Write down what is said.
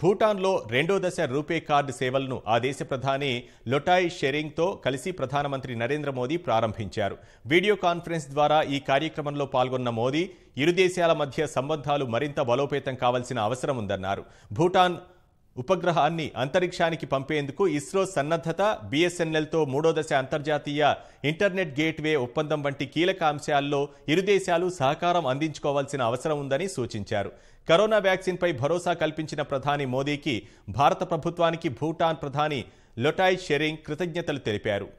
భూటాన్లో రెండో దశ రూపే కార్డు సేవలను ఆ దేశ ప్రధాని లొటాయ్ షెరింగ్తో కలిసి ప్రధానమంత్రి నరేంద్ర మోదీ ప్రారంభించారు వీడియో కాన్ఫరెన్స్ ద్వారా ఈ కార్యక్రమంలో పాల్గొన్న మోదీ ఇరు దేశాల మధ్య సంబంధాలు మరింత బలోపేతం కావాల్సిన అవసరం ఉందన్నారు భూటాన్ ఉపగ్రహాన్ని అంతరిక్షానికి పంపేందుకు ఇస్రో సన్నద్ధత బీఎస్ఎన్ఎల్తో మూడో దశ అంతర్జాతీయ ఇంటర్నెట్ గేట్వే ఒప్పందం వంటి కీలక అంశాల్లో ఇరు దేశాలు సహకారం అందించుకోవాల్సిన అవసరం ఉందని సూచించారు కరోనా వ్యాక్సిన్పై భరోసా కల్పించిన ప్రధాని మోదీకి భారత ప్రభుత్వానికి భూటాన్ ప్రధాని లొటాయ్ షెరింగ్ కృతజ్ఞతలు తెలిపారు